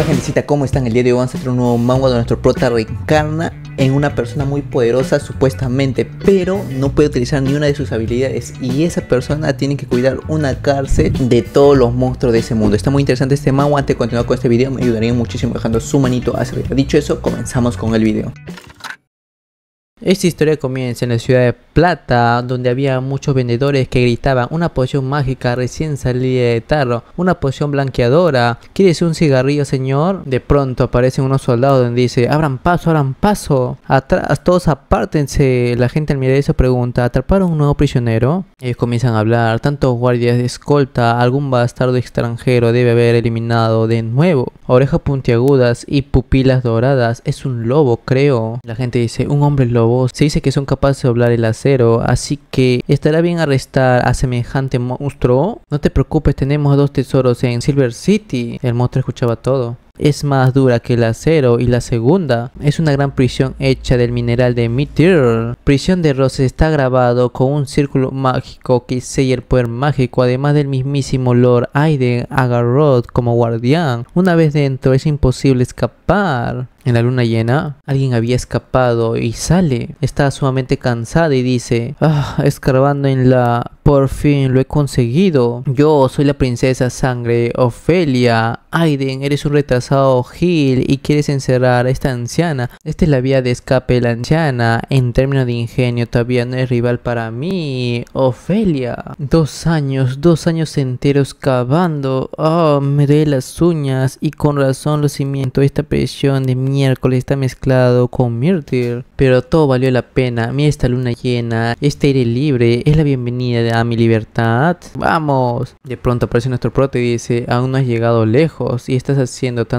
Hola gentecita, ¿cómo están? El día de hoy vamos a hacer un nuevo manga donde nuestro prota reencarna en una persona muy poderosa supuestamente, pero no puede utilizar ni una de sus habilidades y esa persona tiene que cuidar una cárcel de todos los monstruos de ese mundo. Está muy interesante este manga, antes de continuar con este video me ayudaría muchísimo dejando su manito hacia arriba. Dicho eso, comenzamos con el video. Esta historia comienza en la ciudad de Plata, donde había muchos vendedores que gritaban una poción mágica recién salida de tarro, una poción blanqueadora, ¿quieres un cigarrillo señor? De pronto aparecen unos soldados donde dice, abran paso, abran paso, atrás, todos apártense, la gente al mirar eso pregunta, ¿atraparon un nuevo prisionero? Ellos comienzan a hablar, tantos guardias de escolta, algún bastardo extranjero debe haber eliminado de nuevo, orejas puntiagudas y pupilas doradas, es un lobo creo. La gente dice, un hombre lobo se dice que son capaces de hablar el acero, así que estará bien arrestar a semejante monstruo. No te preocupes, tenemos dos tesoros en Silver City. El monstruo escuchaba todo es más dura que el acero y la segunda es una gran prisión hecha del mineral de Meteor. Prisión de Rose está grabado con un círculo mágico que sella el poder mágico, además del mismísimo Lord Aiden Agaroth como guardián. Una vez dentro es imposible escapar. En la luna llena, alguien había escapado y sale. Está sumamente cansada y dice, ah, escarbando en la... Por fin lo he conseguido. Yo soy la princesa sangre Ofelia. Aiden, eres un retazo pasado Gil y quieres encerrar a esta anciana. Esta es la vía de escape la anciana. En términos de ingenio, todavía no es rival para mí. Ofelia. Dos años, dos años enteros cavando. Oh, me doy las uñas y con razón lo cimiento. Esta presión de miércoles está mezclado con Myrtle. Pero todo valió la pena. Mira esta luna llena, este aire libre. Es la bienvenida a mi libertad. ¡Vamos! De pronto aparece nuestro prota y dice, aún no has llegado lejos y estás haciendo tan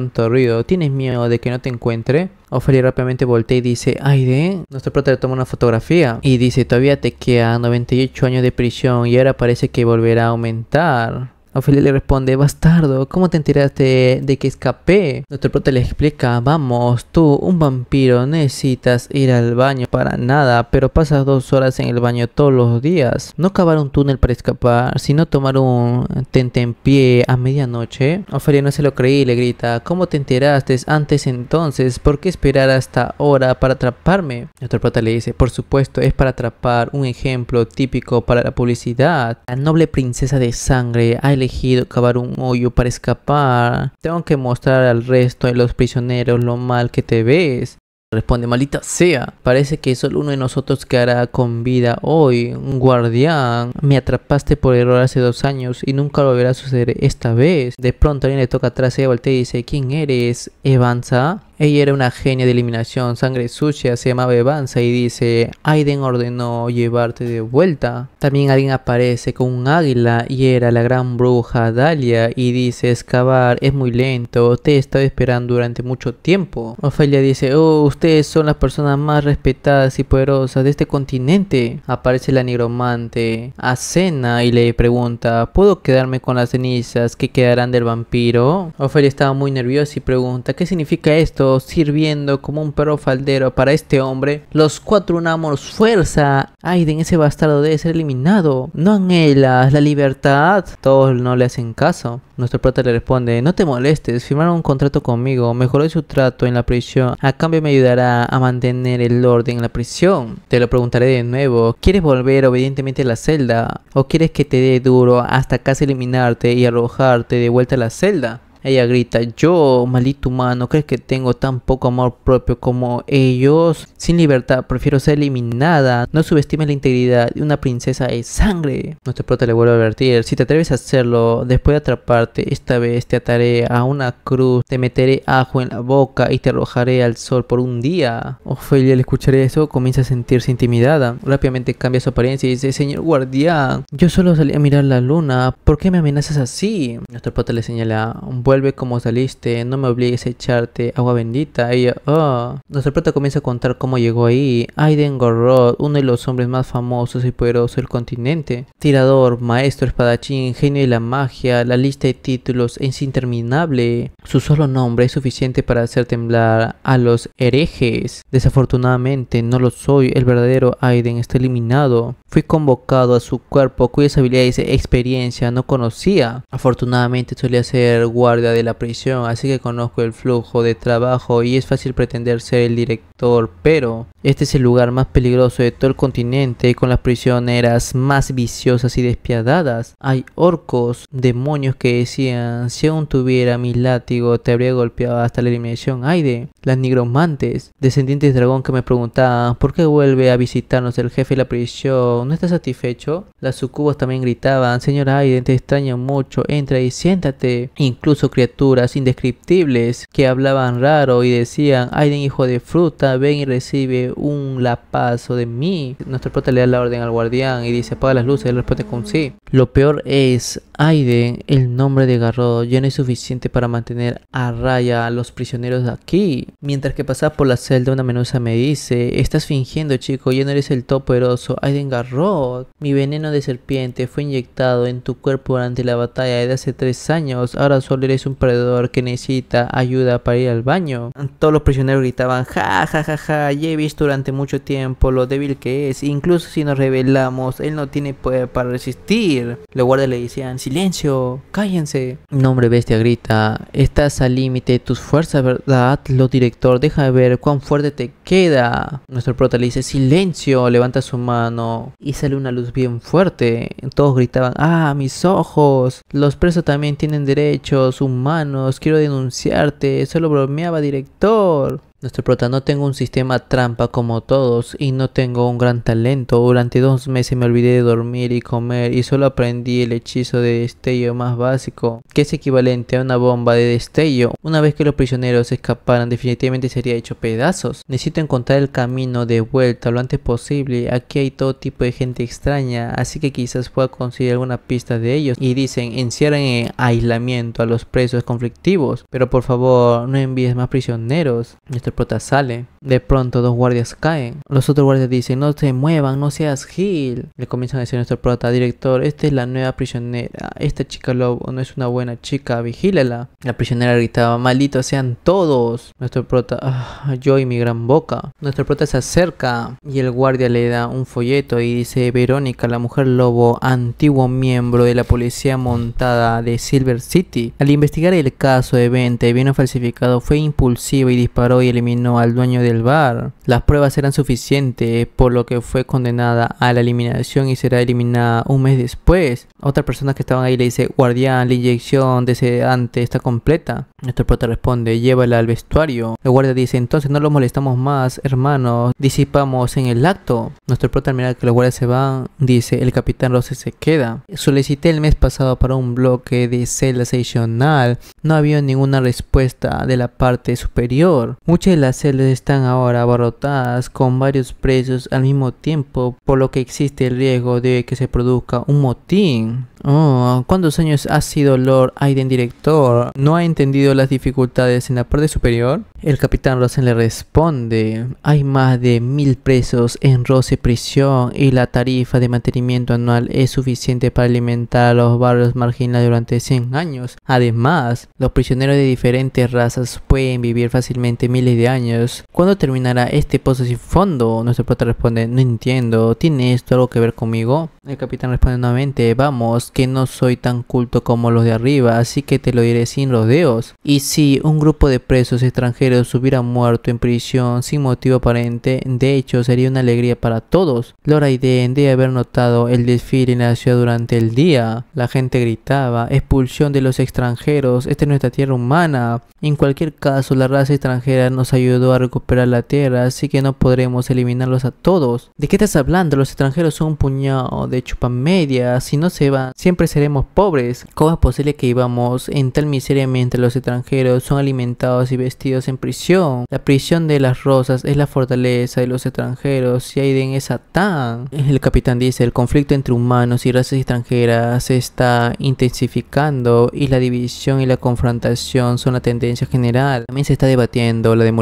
¿Tienes miedo de que no te encuentre? Ophelia rápidamente voltea y dice, ¡Ay, de. nuestro prota toma una fotografía y dice, todavía te queda 98 años de prisión y ahora parece que volverá a aumentar. Ophelia le responde, bastardo, ¿cómo te enteraste de que escapé? Nuestro prota le explica, vamos, tú, un vampiro, necesitas ir al baño para nada, pero pasas dos horas en el baño todos los días. No cavar un túnel para escapar, sino tomar un tentempié a medianoche. Ofelia no se lo creí y le grita, ¿cómo te enteraste antes entonces? ¿Por qué esperar hasta ahora para atraparme? Nuestro prota le dice, por supuesto, es para atrapar un ejemplo típico para la publicidad. La noble princesa de sangre, elegido cavar un hoyo para escapar. Tengo que mostrar al resto de los prisioneros lo mal que te ves. Responde, malita sea, parece que solo uno de nosotros quedará con vida hoy, un guardián. Me atrapaste por error hace dos años y nunca volverá a suceder esta vez. De pronto alguien le toca atrás, y voltea y dice, ¿quién eres? ¿Evanza? Ella era una genia de eliminación, sangre sucia, se llamaba Evanza y dice, Aiden ordenó llevarte de vuelta. También alguien aparece con un águila y era la gran bruja Dalia y dice, excavar es muy lento, te he estado esperando durante mucho tiempo. Ofelia dice, oh, ustedes son las personas más respetadas y poderosas de este continente. Aparece la nigromante, Asena y le pregunta, ¿puedo quedarme con las cenizas que quedarán del vampiro? Ofelia estaba muy nerviosa y pregunta, ¿qué significa esto? sirviendo como un perro faldero para este hombre, los cuatro unamos fuerza. Aiden, ese bastardo debe ser eliminado. No anhelas la libertad. Todos no le hacen caso. Nuestro prota le responde, no te molestes, firmaron un contrato conmigo, mejoró su trato en la prisión, a cambio me ayudará a mantener el orden en la prisión. Te lo preguntaré de nuevo, ¿quieres volver obedientemente a la celda? ¿O quieres que te dé duro hasta casi eliminarte y arrojarte de vuelta a la celda? Ella grita, yo, malito humano, ¿crees que tengo tan poco amor propio como ellos? Sin libertad, prefiero ser eliminada. No subestimes la integridad de una princesa de sangre. Nuestro prota le vuelve a advertir, si te atreves a hacerlo, después de atraparte, esta vez te ataré a una cruz, te meteré ajo en la boca y te arrojaré al sol por un día. Ofelia al escuchar eso comienza a sentirse intimidada. Rápidamente cambia su apariencia y dice, señor guardián, yo solo salí a mirar la luna, ¿por qué me amenazas así? Nuestro prota le señala un Vuelve como saliste, no me obligues a echarte agua bendita. Ella, oh. Nuestro comienza a contar cómo llegó ahí. Aiden Gorrod, uno de los hombres más famosos y poderosos del continente. Tirador, maestro, espadachín, genio de la magia, la lista de títulos es interminable. Su solo nombre es suficiente para hacer temblar a los herejes. Desafortunadamente no lo soy, el verdadero Aiden está eliminado. Fui convocado a su cuerpo cuyas habilidades y experiencia no conocía. Afortunadamente solía ser guardia de la prisión, así que conozco el flujo de trabajo y es fácil pretender ser el director, pero este es el lugar más peligroso de todo el continente y con las prisioneras más viciosas y despiadadas. Hay orcos, demonios que decían, si aún tuviera mi látigo te habría golpeado hasta la eliminación. de las nigromantes, descendientes de dragón que me preguntaban, ¿por qué vuelve a visitarnos el jefe de la prisión? no está satisfecho, las sucubas también gritaban, señora Aiden, te extraño mucho, entra y siéntate. Incluso criaturas indescriptibles que hablaban raro y decían, Aiden, hijo de fruta, ven y recibe un lapazo de mí. Nuestro prota le da la orden al guardián y dice, apaga las luces, él responde con sí. Lo peor es, Aiden, el nombre de Garrod ya no es suficiente para mantener a raya a los prisioneros de aquí. Mientras que pasaba por la celda, una menusa me dice, estás fingiendo chico, ya no eres el poderoso Aiden Garrod. Mi veneno de serpiente fue inyectado en tu cuerpo durante la batalla de hace tres años, ahora solo eres un perdedor que necesita ayuda para ir al baño. Todos los prisioneros gritaban, ja ja ja ja, ya he visto durante mucho tiempo lo débil que es, incluso si nos rebelamos, él no tiene poder para resistir. Los guardias le decían, si silencio, cállense. Nombre bestia grita, estás al límite de tus fuerzas, ¿verdad? Lo director, deja de ver cuán fuerte te queda. Nuestro prota le dice, silencio, levanta su mano y sale una luz bien fuerte. Todos gritaban, ah, mis ojos. Los presos también tienen derechos humanos, quiero denunciarte, solo bromeaba director. Nuestro prota no tengo un sistema trampa como todos y no tengo un gran talento. Durante dos meses me olvidé de dormir y comer y solo aprendí el hechizo de destello más básico, que es equivalente a una bomba de destello. Una vez que los prisioneros escaparan definitivamente sería hecho pedazos. Necesito encontrar el camino de vuelta lo antes posible. Aquí hay todo tipo de gente extraña, así que quizás pueda conseguir alguna pista de ellos. Y dicen, encierren en aislamiento a los presos conflictivos, pero por favor no envíes más prisioneros prota sale. De pronto dos guardias caen. Los otros guardias dicen, no se muevan, no seas Gil. Le comienzan a decir nuestro prota, director, esta es la nueva prisionera. Esta chica Lobo no es una buena chica, vigílala, La prisionera gritaba, malditos sean todos. Nuestro prota, ah, yo y mi gran boca. Nuestro prota se acerca y el guardia le da un folleto y dice, Verónica, la mujer lobo, antiguo miembro de la policía montada de Silver City. Al investigar el caso de 20, vino falsificado, fue impulsivo y disparó y el eliminó al dueño del bar. Las pruebas eran suficientes, por lo que fue condenada a la eliminación y será eliminada un mes después. Otra persona que estaba ahí le dice, guardián, la inyección de sedante está completa. Nuestro prota responde, llévala al vestuario. El guardia dice, entonces no lo molestamos más, hermanos, disipamos en el acto. Nuestro prota mira que los guardias se van, dice, el capitán Rose se queda. Solicité el mes pasado para un bloque de celda adicional. No había ninguna respuesta de la parte superior. Muchas las celas están ahora abarrotadas con varios presos al mismo tiempo, por lo que existe el riesgo de que se produzca un motín. Oh, ¿cuántos años ha sido Lord Aiden director? ¿No ha entendido las dificultades en la parte superior? El capitán Rosen le responde, hay más de mil presos en Rose Prisión y la tarifa de mantenimiento anual es suficiente para alimentar a los barrios marginales durante 100 años. Además, los prisioneros de diferentes razas pueden vivir fácilmente miles de años. ¿Cuándo terminará este pozo sin fondo? Nuestro prota responde, no entiendo, ¿tiene esto algo que ver conmigo? El capitán responde nuevamente, vamos, que no soy tan culto como los de arriba, así que te lo diré sin rodeos. Y si un grupo de presos extranjeros hubiera muerto en prisión sin motivo aparente, de hecho sería una alegría para todos. Laura y de de haber notado el desfile en la ciudad durante el día. La gente gritaba, expulsión de los extranjeros, esta es nuestra tierra humana. En cualquier caso, la raza extranjera nos ayudó a recuperar la tierra, así que no podremos eliminarlos a todos. ¿De qué estás hablando? Los extranjeros son un puñado de media, Si no se van, siempre seremos pobres. ¿Cómo es posible que íbamos en tal miseria mientras los extranjeros son alimentados y vestidos en prisión? La prisión de las rosas es la fortaleza de los extranjeros y Aiden es Satán. El capitán dice, el conflicto entre humanos y razas extranjeras se está intensificando y la división y la confrontación son la tendencia general. También se está debatiendo la democracia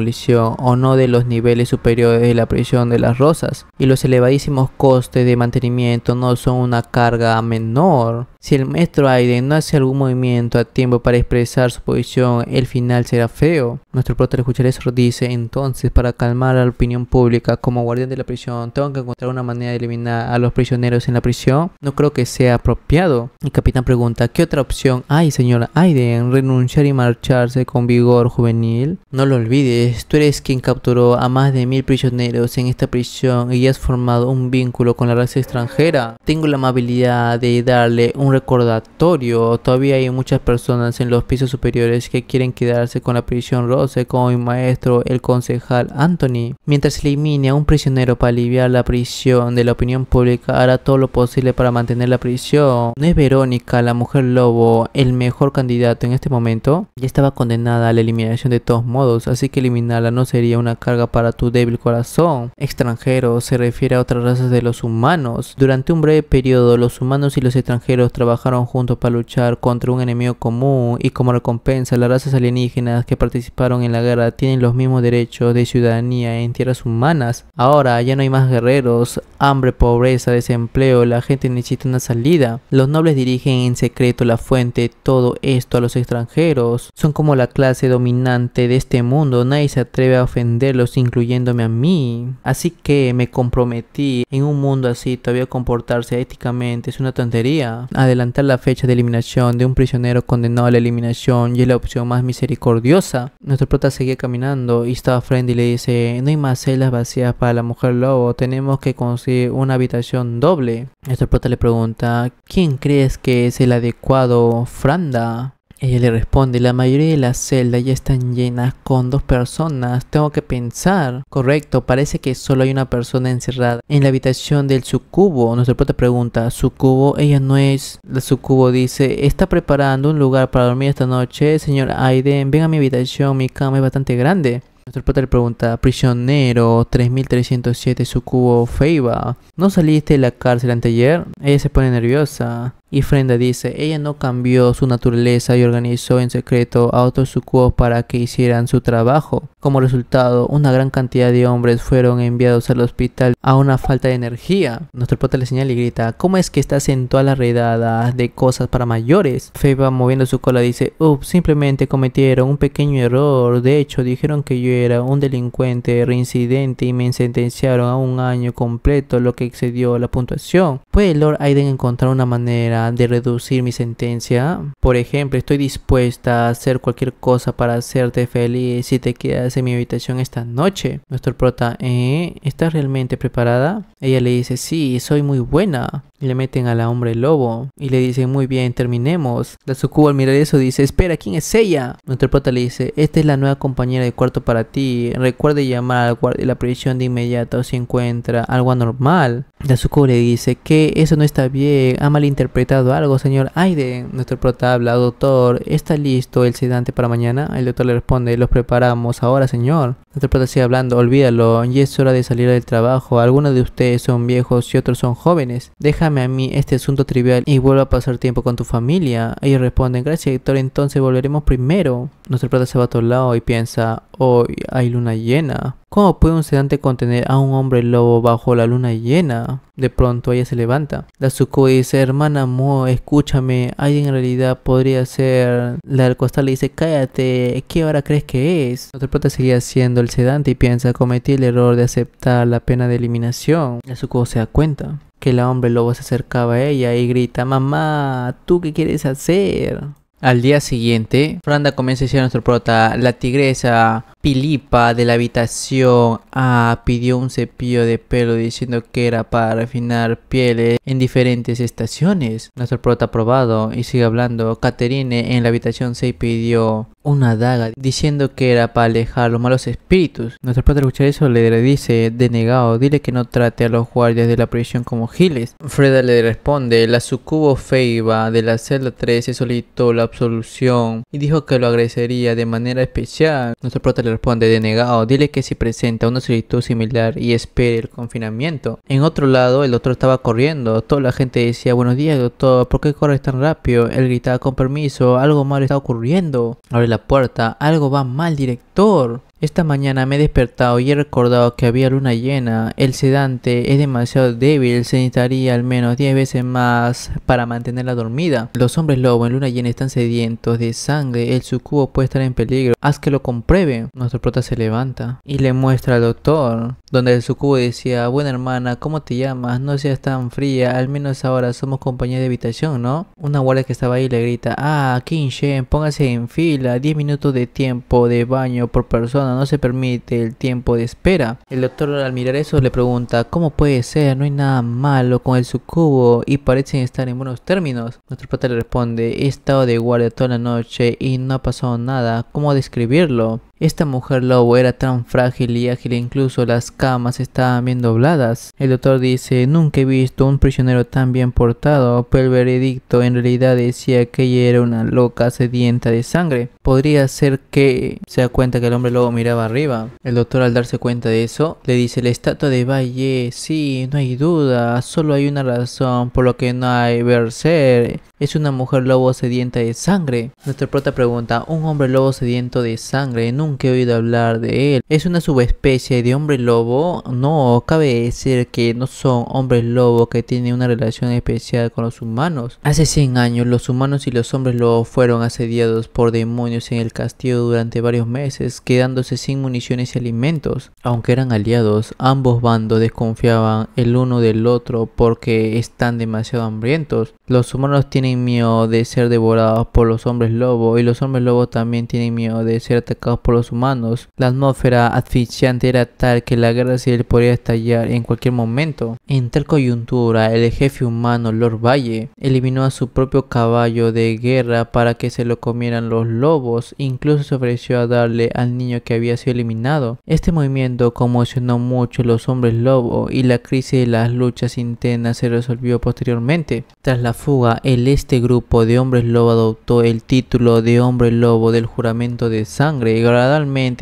o no de los niveles superiores de la prisión de las rosas y los elevadísimos costes de mantenimiento no son una carga menor. Si el maestro Aiden no hace algún movimiento a tiempo para expresar su posición, el final será feo. Nuestro prota eso dice entonces para calmar a la opinión pública como guardián de la prisión tengo que encontrar una manera de eliminar a los prisioneros en la prisión. No creo que sea apropiado. El capitán pregunta ¿qué otra opción hay señor Aiden? ¿Renunciar y marcharse con vigor juvenil? No lo olvides tú eres quien capturó a más de mil prisioneros en esta prisión y has formado un vínculo con la raza extranjera. Tengo la amabilidad de darle un recordatorio. Todavía hay muchas personas en los pisos superiores que quieren quedarse con la prisión Rose como mi maestro, el concejal Anthony. Mientras elimine a un prisionero para aliviar la prisión de la opinión pública, hará todo lo posible para mantener la prisión. ¿No es Verónica, la mujer lobo, el mejor candidato en este momento? Ya estaba condenada a la eliminación de todos modos, así que no sería una carga para tu débil corazón. Extranjero se refiere a otras razas de los humanos. Durante un breve periodo, los humanos y los extranjeros trabajaron juntos para luchar contra un enemigo común y como recompensa, las razas alienígenas que participaron en la guerra tienen los mismos derechos de ciudadanía en tierras humanas. Ahora ya no hay más guerreros, hambre, pobreza, desempleo, la gente necesita una salida. Los nobles dirigen en secreto la fuente, todo esto a los extranjeros. Son como la clase dominante de este mundo, y se atreve a ofenderlos incluyéndome a mí. Así que me comprometí en un mundo así todavía comportarse éticamente es una tontería. Adelantar la fecha de eliminación de un prisionero condenado a la eliminación y es la opción más misericordiosa. Nuestro prota seguía caminando y estaba frente y le dice, no hay más celdas vacías para la mujer lobo, tenemos que conseguir una habitación doble. Nuestro prota le pregunta, ¿quién crees que es el adecuado Franda? Ella le responde, la mayoría de las celdas ya están llenas con dos personas, tengo que pensar. Correcto, parece que solo hay una persona encerrada. En la habitación del sucubo, nuestro prota pregunta, ¿sucubo? Ella no es. La sucubo dice, está preparando un lugar para dormir esta noche, señor Aiden, ven a mi habitación, mi cama es bastante grande. Nuestro prota le pregunta, prisionero 3307 sucubo Feiba, ¿no saliste de la cárcel anteayer? Ella se pone nerviosa. Y Frenda dice, ella no cambió su naturaleza y organizó en secreto a otros sucuos para que hicieran su trabajo. Como resultado, una gran cantidad de hombres fueron enviados al hospital a una falta de energía. Nuestro prota le señala y grita, ¿cómo es que estás en toda la redada de cosas para mayores? Feba moviendo su cola dice, ups, simplemente cometieron un pequeño error. De hecho, dijeron que yo era un delincuente reincidente y me sentenciaron a un año completo, lo que excedió la puntuación. ¿Puede Lord Aiden encontrar una manera de reducir mi sentencia. Por ejemplo, estoy dispuesta a hacer cualquier cosa para hacerte feliz si te quedas en mi habitación esta noche. Nuestro prota, ¿eh? ¿Estás realmente preparada? Ella le dice, sí, soy muy buena. Le meten a la hombre lobo y le dicen, muy bien, terminemos. La Sucubo al mirar eso dice, espera, ¿quién es ella? Nuestro prota le dice, esta es la nueva compañera de cuarto para ti. Recuerde llamar al la prisión de inmediato si encuentra algo anormal. La Sucubo le dice, que eso no está bien, ha malinterpretado algo, señor Aiden? Nuestro prota habla, doctor, ¿está listo el sedante para mañana? El doctor le responde, los preparamos ahora, señor. Nuestro prota sigue hablando, olvídalo, ya es hora de salir del trabajo. Algunos de ustedes son viejos y otros son jóvenes. Déjame a mí este asunto trivial y vuelva a pasar tiempo con tu familia. Ellos responden, gracias, doctor, entonces volveremos primero. Nuestro prota se va a otro lado y piensa, hoy hay luna llena. ¿Cómo puede un sedante contener a un hombre lobo bajo la luna llena? De pronto ella se levanta. La dice, hermana Mo, escúchame, alguien en realidad podría ser... La del costal le dice, cállate, ¿qué hora crees que es? Nuestro prota seguía siendo el sedante y piensa, cometí el error de aceptar la pena de eliminación. La se da cuenta que la hombre lobo se acercaba a ella y grita, mamá, ¿tú qué quieres hacer? Al día siguiente, Franda comienza a decir a nuestro prota, la tigresa Filipa de la habitación A pidió un cepillo de pelo diciendo que era para refinar pieles en diferentes estaciones. Nuestro prota aprobado y sigue hablando. Caterine en la habitación C pidió una daga diciendo que era para alejar los malos espíritus. Nuestro prota eso le dice, denegado, dile que no trate a los guardias de la prisión como giles. Freda le responde, la sucubo feiva de la celda 13 solicitó la absolución y dijo que lo agradecería de manera especial. Nuestro prota le responde denegado, dile que si presenta una solicitud similar y espere el confinamiento. En otro lado, el doctor estaba corriendo, toda la gente decía, buenos días doctor, ¿por qué corres tan rápido? Él gritaba con permiso, algo mal está ocurriendo. Abre la puerta, algo va mal director. Esta mañana me he despertado y he recordado que había luna llena. El sedante es demasiado débil, se necesitaría al menos 10 veces más para mantenerla dormida. Los hombres lobo en luna llena están sedientos de sangre, el sucubo puede estar en peligro. Haz que lo compruebe. Nuestro prota se levanta y le muestra al doctor donde el sucubo decía, buena hermana, ¿cómo te llamas? No seas tan fría, al menos ahora somos compañía de habitación, ¿no? Una guardia que estaba ahí le grita, ah, Kinshen, póngase en fila, 10 minutos de tiempo de baño por persona, no se permite el tiempo de espera. El doctor al mirar eso le pregunta, ¿cómo puede ser? No hay nada malo con el sucubo y parecen estar en buenos términos. Nuestro padre le responde, he estado de guardia toda la noche y no ha pasado nada, ¿cómo describirlo? Esta mujer lobo era tan frágil y ágil incluso las camas estaban bien dobladas. El doctor dice, nunca he visto un prisionero tan bien portado, pero el veredicto en realidad decía que ella era una loca sedienta de sangre. Podría ser que se da cuenta que el hombre lobo miraba arriba. El doctor al darse cuenta de eso, le dice, la estatua de Valle, sí, no hay duda, solo hay una razón por lo que no hay vercer. Es una mujer lobo sedienta de sangre. Nuestra prota pregunta, ¿un hombre lobo sediento de sangre que he oído hablar de él. Es una subespecie de hombre lobo. No, cabe decir que no son hombres lobos que tienen una relación especial con los humanos. Hace 100 años los humanos y los hombres lobo fueron asediados por demonios en el castillo durante varios meses, quedándose sin municiones y alimentos. Aunque eran aliados, ambos bandos desconfiaban el uno del otro porque están demasiado hambrientos. Los humanos tienen miedo de ser devorados por los hombres lobos y los hombres lobos también tienen miedo de ser atacados por humanos. La atmósfera asfixiante era tal que la guerra civil podía estallar en cualquier momento. En tal coyuntura, el jefe humano Lord Valle eliminó a su propio caballo de guerra para que se lo comieran los lobos, incluso se ofreció a darle al niño que había sido eliminado. Este movimiento conmocionó mucho a los hombres lobo y la crisis de las luchas internas se resolvió posteriormente. Tras la fuga, el este grupo de hombres lobo adoptó el título de hombre lobo del juramento de sangre y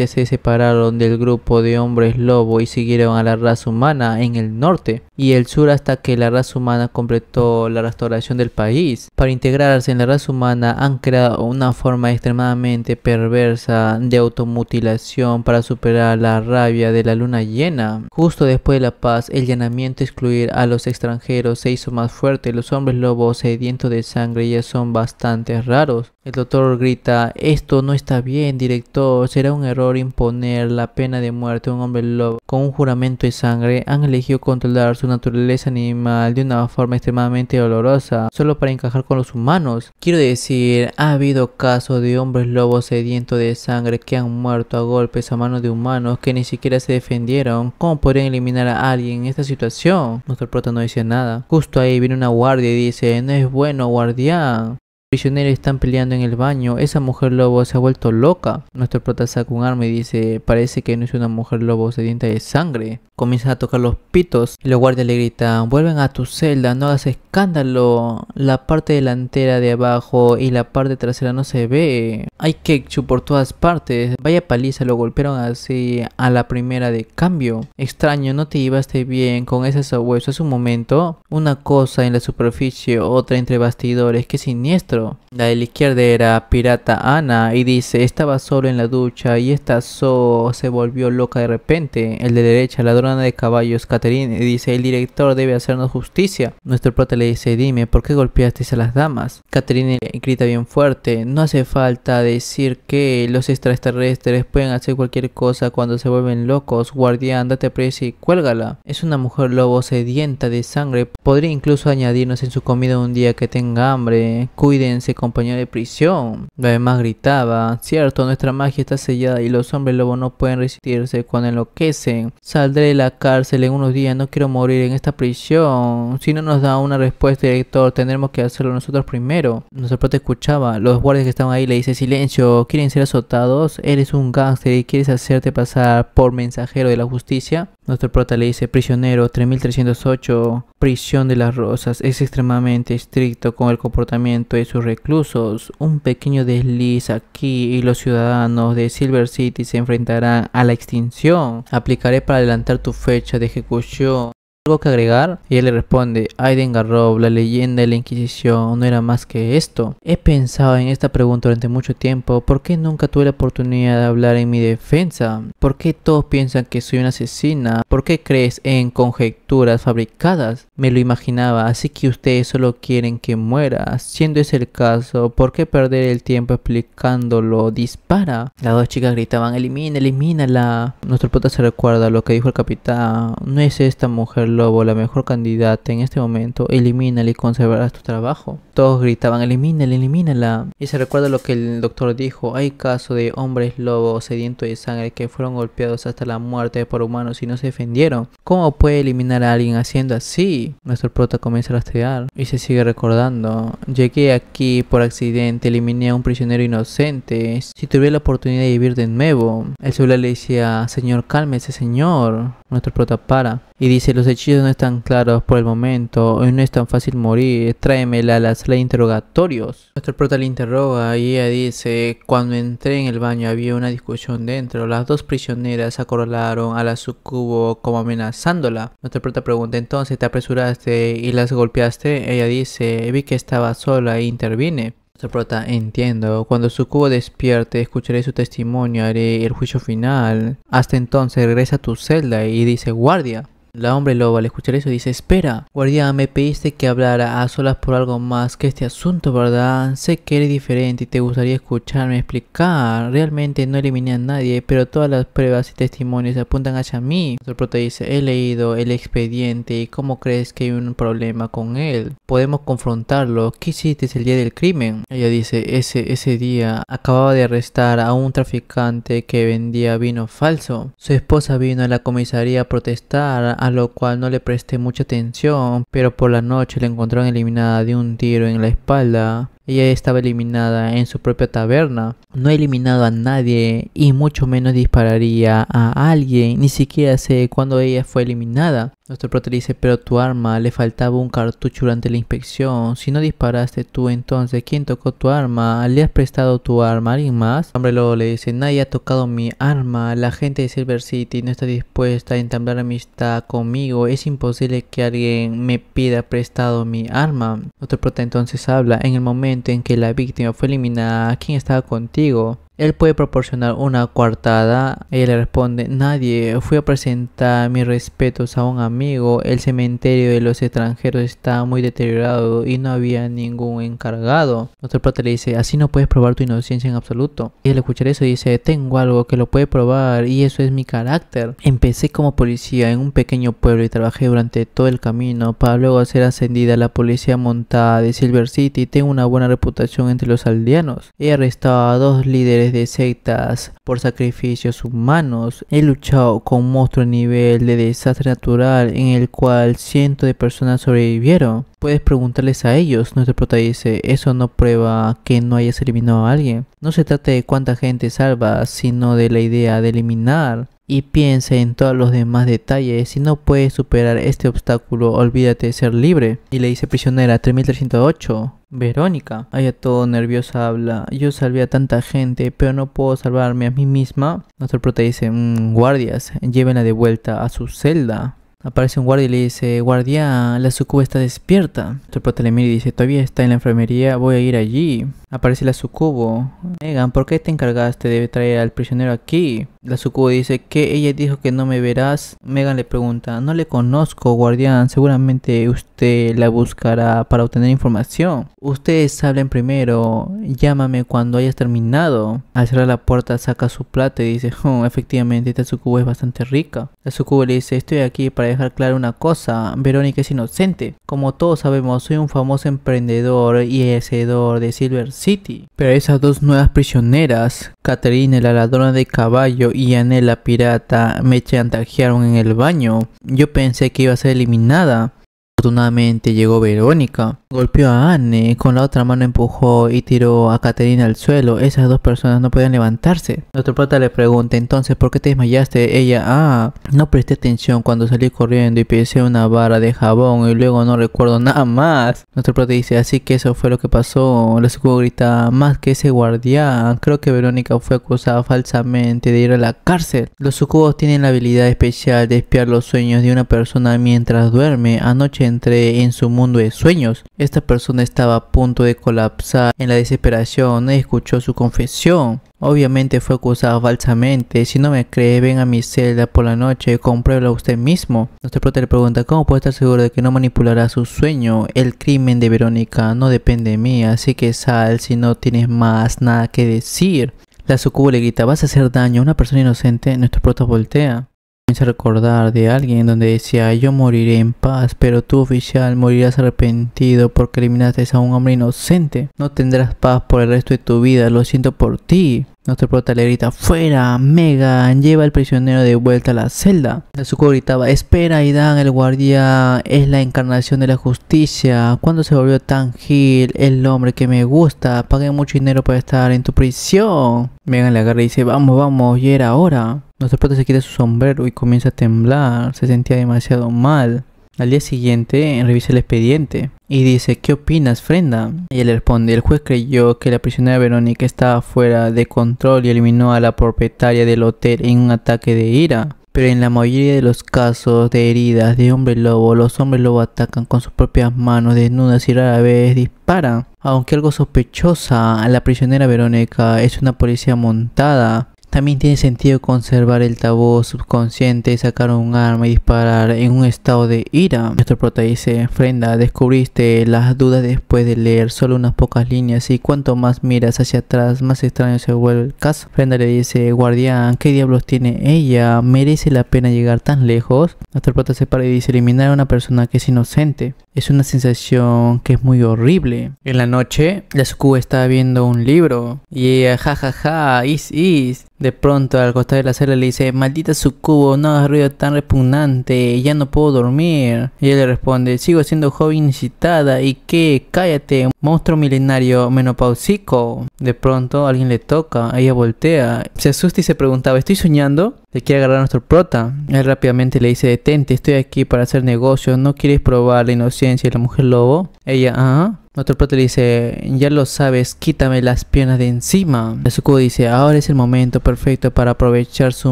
se separaron del grupo de hombres lobo y siguieron a la raza humana en el norte y el sur hasta que la raza humana completó la restauración del país. Para integrarse en la raza humana han creado una forma extremadamente perversa de automutilación para superar la rabia de la luna llena. Justo después de la paz, el llanamiento excluir a los extranjeros se hizo más fuerte. Los hombres lobos sedientos de sangre ya son bastante raros. El doctor grita, esto no está bien, director, será un error imponer la pena de muerte a un hombre lobo. Con un juramento de sangre han elegido controlar su naturaleza animal de una forma extremadamente dolorosa, solo para encajar con los humanos. Quiero decir, ha habido casos de hombres lobos sedientos de sangre que han muerto a golpes a manos de humanos que ni siquiera se defendieron. ¿Cómo podrían eliminar a alguien en esta situación? Nuestro prota no dice nada. Justo ahí viene una guardia y dice, no es bueno guardián prisioneros están peleando en el baño. Esa mujer lobo se ha vuelto loca. Nuestro prota saca un arma y dice, parece que no es una mujer lobo sedienta de sangre. Comienza a tocar los pitos y los guardias le gritan, vuelven a tu celda, no hagas escándalo. La parte delantera de abajo y la parte trasera no se ve. Hay ketchup por todas partes. Vaya paliza, lo golpearon así a la primera de cambio. Extraño, no te llevaste bien con ese sabueso. Es un momento. Una cosa en la superficie, otra entre bastidores. Qué siniestro. La de la izquierda era Pirata Ana y dice, estaba solo en la ducha y esta so se volvió loca de repente. El de derecha, ladrona de caballos, Catherine, dice, el director debe hacernos justicia. Nuestro prota le dice, dime, ¿por qué golpeaste a las damas? Catherine grita bien fuerte, no hace falta decir que los extraterrestres pueden hacer cualquier cosa cuando se vuelven locos. Guardián, date presa y cuélgala. Es una mujer lobo sedienta de sangre, podría incluso añadirnos en su comida un día que tenga hambre. Cuide se compañero de prisión. Además gritaba, cierto, nuestra magia está sellada y los hombres lobo no pueden resistirse cuando enloquecen. Saldré de la cárcel en unos días, no quiero morir en esta prisión. Si no nos da una respuesta, director, tendremos que hacerlo nosotros primero. nuestro prota escuchaba, los guardias que estaban ahí le dice, silencio, ¿quieren ser azotados? ¿Eres un gángster y quieres hacerte pasar por mensajero de la justicia? Nuestro prota le dice, prisionero 3308, prisión de las rosas, es extremadamente estricto con el comportamiento de su reclusos. Un pequeño desliz aquí y los ciudadanos de Silver City se enfrentarán a la extinción. Aplicaré para adelantar tu fecha de ejecución. ¿Algo que agregar? Y él le responde, Aiden Garrob, la leyenda de la Inquisición no era más que esto. He pensado en esta pregunta durante mucho tiempo, ¿por qué nunca tuve la oportunidad de hablar en mi defensa? ¿Por qué todos piensan que soy una asesina? ¿Por qué crees en conjeturas? fabricadas. Me lo imaginaba, así que ustedes solo quieren que muera. Siendo ese el caso, ¿por qué perder el tiempo explicándolo? Dispara. Las dos chicas gritaban, elimina, elimínala. Nuestro puta se recuerda lo que dijo el capitán. No es esta mujer lobo la mejor candidata en este momento. Elimínala y conservarás tu trabajo. Todos gritaban, elimínala, elimínala. Y se recuerda lo que el doctor dijo. Hay casos de hombres lobos sedientos de sangre que fueron golpeados hasta la muerte por humanos y no se defendieron. ¿Cómo puede eliminar a alguien haciendo así. Nuestro prota comienza a rastrear y se sigue recordando. Llegué aquí por accidente, eliminé a un prisionero inocente. Si tuviera la oportunidad de vivir de nuevo. El celular le decía, señor, cálmese, señor. Nuestro prota para. Y dice, los hechizos no están claros por el momento, no es tan fácil morir, tráemela a las interrogatorios. Nuestro prota le interroga y ella dice, cuando entré en el baño había una discusión dentro, las dos prisioneras acorralaron a la sucubo como amenazándola. Nuestro prota pregunta, entonces te apresuraste y las golpeaste, ella dice, vi que estaba sola e intervine. Nuestro prota, entiendo. Cuando Sucubo despierte, escucharé su testimonio, haré el juicio final. Hasta entonces regresa a tu celda y dice guardia. La hombre lobo al escuchar eso dice, espera, Guardia... me pediste que hablara a solas por algo más que este asunto, ¿verdad? Sé que eres diferente y te gustaría escucharme explicar. Realmente no eliminé a nadie, pero todas las pruebas y testimonios apuntan hacia mí. El prota dice, he leído el expediente y cómo crees que hay un problema con él. Podemos confrontarlo. ¿Qué hiciste el día del crimen? Ella dice, ese, ese día acababa de arrestar a un traficante que vendía vino falso. Su esposa vino a la comisaría a protestar a lo cual no le presté mucha atención, pero por la noche la encontraron eliminada de un tiro en la espalda. Ella estaba eliminada en su propia taberna. No ha eliminado a nadie y mucho menos dispararía a alguien. Ni siquiera sé cuándo ella fue eliminada. Nuestro prota dice, pero tu arma le faltaba un cartucho durante la inspección. Si no disparaste tú entonces, ¿quién tocó tu arma? ¿Le has prestado tu arma a alguien más? hombre luego le dice, nadie ha tocado mi arma. La gente de Silver City no está dispuesta a entablar amistad conmigo. Es imposible que alguien me pida prestado mi arma. Nuestro prota entonces habla, en el momento en que la víctima fue eliminada, ¿quién estaba contigo? Él puede proporcionar una coartada. le responde, nadie. Fui a presentar mis respetos a un amigo. El cementerio de los extranjeros está muy deteriorado y no había ningún encargado. Otro prota le dice, así no puedes probar tu inocencia en absoluto. Y al escuchar eso dice, tengo algo que lo puede probar y eso es mi carácter. Empecé como policía en un pequeño pueblo y trabajé durante todo el camino para luego ser ascendida a la policía montada de Silver City. Tengo una buena reputación entre los aldeanos. He arrestado a dos líderes de sectas por sacrificios humanos. He luchado con un monstruo a nivel de desastre natural en el cual cientos de personas sobrevivieron. Puedes preguntarles a ellos, nuestro prota dice, eso no prueba que no hayas eliminado a alguien. No se trata de cuánta gente salva, sino de la idea de eliminar y piensa en todos los demás detalles. Si no puedes superar este obstáculo, olvídate de ser libre. Y le dice prisionera 3308. Verónica. Allá todo nerviosa habla. Yo salvé a tanta gente, pero no puedo salvarme a mí misma. Nuestro prota dice, mm, guardias, llévenla de vuelta a su celda. Aparece un guardia y le dice, Guardián, la sucuba está despierta. El prota dice, todavía está en la enfermería, voy a ir allí. Aparece la sucubo. Megan, ¿por qué te encargaste de traer al prisionero aquí? La sucubo dice que ella dijo que no me verás. Megan le pregunta, no le conozco, guardián, seguramente usted la buscará para obtener información. Ustedes hablen primero, llámame cuando hayas terminado. Al cerrar la puerta saca su plata y dice, oh, efectivamente esta sucubo es bastante rica. La sucubo le dice, estoy aquí para dejar claro una cosa, Verónica es inocente. Como todos sabemos, soy un famoso emprendedor y hacedor de Silver City. Pero esas dos nuevas prisioneras, catherine la ladrona de caballo y Anel la pirata, me chantajearon en el baño. Yo pensé que iba a ser eliminada. Afortunadamente llegó Verónica golpeó a Anne, con la otra mano empujó y tiró a Caterina al suelo. Esas dos personas no pueden levantarse. Nuestro prota le pregunta, entonces, ¿por qué te desmayaste? Ella, ah, no presté atención cuando salí corriendo y pisé una vara de jabón y luego no recuerdo nada más. Nuestro prota dice, así que eso fue lo que pasó. La sucubo grita, más que ese guardián. Creo que Verónica fue acusada falsamente de ir a la cárcel. Los sucubos tienen la habilidad especial de espiar los sueños de una persona mientras duerme. Anoche entré en su mundo de sueños. Esta persona estaba a punto de colapsar en la desesperación y escuchó su confesión. Obviamente fue acusada falsamente. Si no me cree, ven a mi celda por la noche y compruébelo usted mismo. Nuestro prota le pregunta, ¿cómo puede estar seguro de que no manipulará su sueño? El crimen de Verónica no depende de mí, así que sal si no tienes más nada que decir. La sucubo le grita, ¿vas a hacer daño a una persona inocente? Nuestro prota voltea comienza a recordar de alguien donde decía yo moriré en paz, pero tú oficial morirás arrepentido porque eliminaste a un hombre inocente. No tendrás paz por el resto de tu vida, lo siento por ti. Nuestro prota le grita, fuera, Megan, lleva al prisionero de vuelta a la celda. Nezuko gritaba, espera, Idan, el guardia es la encarnación de la justicia. ¿Cuándo se volvió tan gil el hombre que me gusta? Pagué mucho dinero para estar en tu prisión. Megan le agarra y dice, vamos, vamos, y era hora no se quita su sombrero y comienza a temblar, se sentía demasiado mal. Al día siguiente revisa el expediente y dice, ¿qué opinas, Frenda? Y él responde, el juez creyó que la prisionera Verónica estaba fuera de control y eliminó a la propietaria del hotel en un ataque de ira. Pero en la mayoría de los casos de heridas de hombre lobo, los hombres lobo atacan con sus propias manos desnudas y rara vez disparan. Aunque algo sospechosa, la prisionera Verónica es una policía montada también tiene sentido conservar el tabú subconsciente, sacar un arma y disparar en un estado de ira. Nuestro prota dice, Frenda, descubriste las dudas después de leer solo unas pocas líneas y cuanto más miras hacia atrás, más extraño se vuelve el caso. Frenda le dice, guardián, ¿qué diablos tiene ella? ¿Merece la pena llegar tan lejos? Nuestro prota se para y dice, eliminar a una persona que es inocente es una sensación que es muy horrible. En la noche, la Sucuba estaba viendo un libro y ella, jajaja, ja, ja, is is. De pronto, al costado de la sala le dice, maldita Sucubo, no hagas ruido tan repugnante, ya no puedo dormir. Y ella le responde, sigo siendo joven incitada y qué, cállate, monstruo milenario menopausico. De pronto alguien le toca, ella voltea, se asusta y se preguntaba, ¿estoy soñando? Le quiere agarrar a nuestro prota. Él rápidamente le dice, detente, estoy aquí para hacer negocios, ¿no quieres probar la inocencia de la mujer lobo? Ella, ah. Nuestro prota le dice, ya lo sabes, quítame las piernas de encima. Yasuko dice, ahora es el momento perfecto para aprovechar su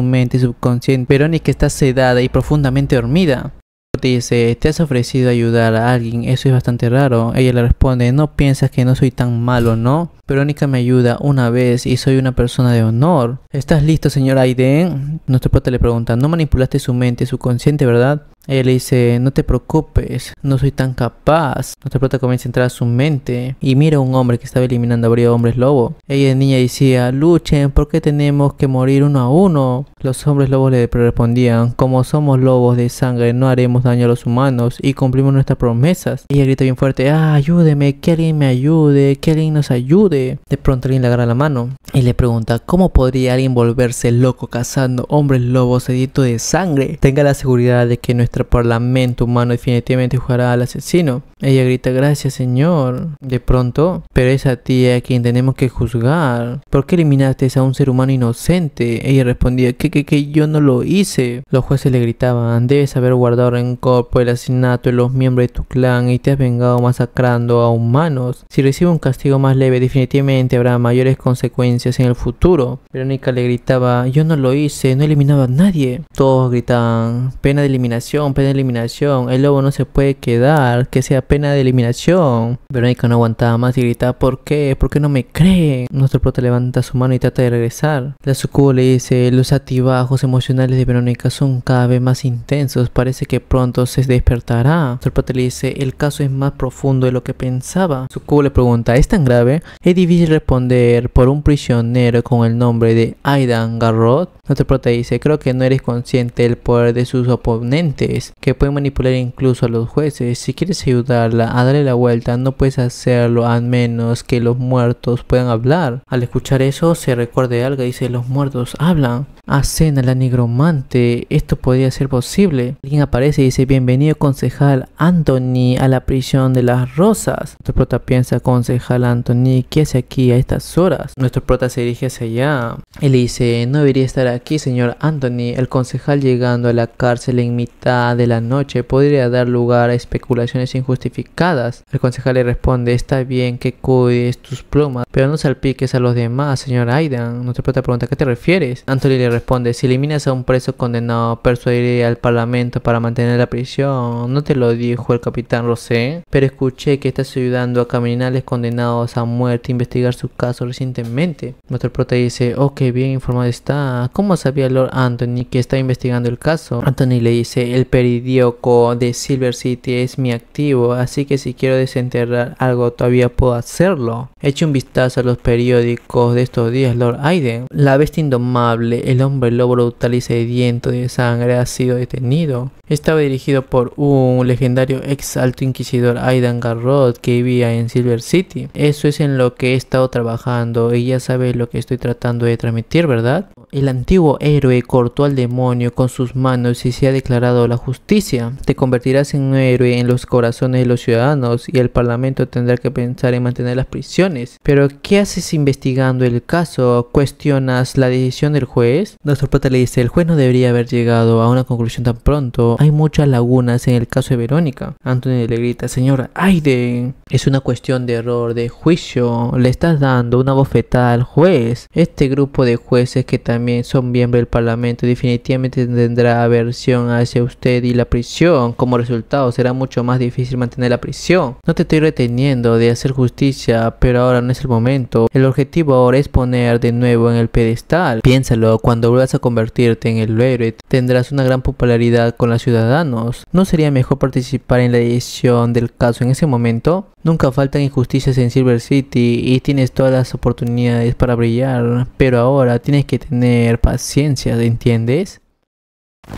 mente subconsciente. Verónica está sedada y profundamente dormida dice, ¿te has ofrecido ayudar a alguien? Eso es bastante raro. Ella le responde, no piensas que no soy tan malo, ¿no? Verónica me ayuda una vez y soy una persona de honor. ¿Estás listo, señor Aiden? Nuestro pata le pregunta, ¿no manipulaste su mente, su consciente, verdad? le dice, no te preocupes, no soy tan capaz. Nuestra prota comienza a entrar a su mente y mira a un hombre que estaba eliminando a varios hombres lobo. Ella de niña decía, luchen, Porque tenemos que morir uno a uno? Los hombres lobos le respondían, como somos lobos de sangre, no haremos daño a los humanos y cumplimos nuestras promesas. Ella grita bien fuerte, ah, ayúdeme, que alguien me ayude, que alguien nos ayude. De pronto alguien le agarra la mano y le pregunta, ¿cómo podría alguien volverse loco cazando hombres lobos seditos de sangre? Tenga la seguridad de que nuestra el parlamento humano definitivamente jugará al asesino. Ella grita gracias señor. De pronto, pero es a ti a quien tenemos que juzgar. ¿Por qué eliminaste a un ser humano inocente? Ella respondía que, que, que yo no lo hice. Los jueces le gritaban, debes haber guardado en por el asesinato de los miembros de tu clan y te has vengado masacrando a humanos. Si recibe un castigo más leve, definitivamente habrá mayores consecuencias en el futuro. Verónica le gritaba, yo no lo hice, no eliminaba a nadie. Todos gritaban, pena de eliminación pena de eliminación. El lobo no se puede quedar, que sea pena de eliminación. Verónica no aguantaba más y gritaba, ¿por qué? ¿Por qué no me creen? Nuestro prota levanta su mano y trata de regresar. La sucubo le dice, los atibajos emocionales de Verónica son cada vez más intensos. Parece que pronto se despertará. Nuestro prota le dice, el caso es más profundo de lo que pensaba. Sucubo le pregunta, ¿es tan grave? Es difícil responder por un prisionero con el nombre de Aidan Garrot. Nuestro prota dice, creo que no eres consciente del poder de sus oponentes que pueden manipular incluso a los jueces. Si quieres ayudarla a darle la vuelta, no puedes hacerlo a menos que los muertos puedan hablar. Al escuchar eso, se recuerda algo dice, los muertos hablan. Acena la nigromante, esto podría ser posible. Alguien aparece y dice, bienvenido concejal Anthony a la prisión de las rosas. Nuestro prota piensa, concejal Anthony, ¿qué hace aquí a estas horas? Nuestro prota se dirige hacia allá. Él dice, no debería estar aquí, señor Anthony. El concejal llegando a la cárcel en mitad de la noche podría dar lugar a especulaciones injustificadas. El concejal le responde, está bien que cuides tus plumas, pero no salpiques a los demás, señor Aidan. Nuestro te pregunta, ¿a qué te refieres? Anthony le responde, si eliminas a un preso condenado, persuadiré al parlamento para mantener la prisión. No te lo dijo el capitán Rosé, pero escuché que estás ayudando a caminales condenados a muerte a investigar su caso recientemente. Nuestro prota dice, oh, qué bien informado está. ¿Cómo sabía Lord Anthony que está investigando el caso? Anthony le dice, el periódico de Silver City es mi activo, así que si quiero desenterrar algo todavía puedo hacerlo. Eche un vistazo a los periódicos de estos días, Lord Aiden. La bestia indomable, el hombre lobo brutal y sediento de sangre ha sido detenido. Estaba dirigido por un legendario ex alto inquisidor Aidan Garrod que vivía en Silver City. Eso es en lo que he estado trabajando y ya sabes lo que estoy tratando de transmitir, ¿verdad? el antiguo héroe cortó al demonio con sus manos y se ha declarado la justicia. Te convertirás en un héroe en los corazones de los ciudadanos y el Parlamento tendrá que pensar en mantener las prisiones. Pero ¿qué haces investigando el caso? ¿Cuestionas la decisión del juez? Doctor pata le dice, el juez no debería haber llegado a una conclusión tan pronto. Hay muchas lagunas en el caso de Verónica. Anthony le grita, señora, Aiden. Es una cuestión de error de juicio. Le estás dando una bofetada al juez. Este grupo de jueces que también son miembro del Parlamento, definitivamente tendrá aversión hacia usted y la prisión. Como resultado, será mucho más difícil mantener la prisión. No te estoy reteniendo de hacer justicia, pero ahora no es el momento. El objetivo ahora es poner de nuevo en el pedestal. Piénsalo, cuando vuelvas a convertirte en el héroe, tendrás una gran popularidad con los ciudadanos. ¿No sería mejor participar en la edición del caso en ese momento? Nunca faltan injusticias en Silver City y tienes todas las oportunidades para brillar, pero ahora tienes que tener paciencia, ¿entiendes?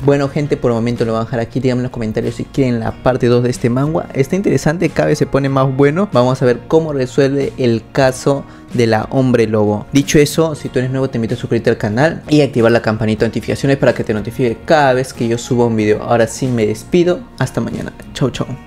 Bueno gente, por el momento lo voy a dejar aquí, díganme en los comentarios si quieren la parte 2 de este manga. Está interesante, cada vez se pone más bueno. Vamos a ver cómo resuelve el caso de la hombre lobo. Dicho eso, si tú eres nuevo te invito a suscribirte al canal y activar la campanita de notificaciones para que te notifique cada vez que yo suba un video. Ahora sí me despido, hasta mañana. Chau chau.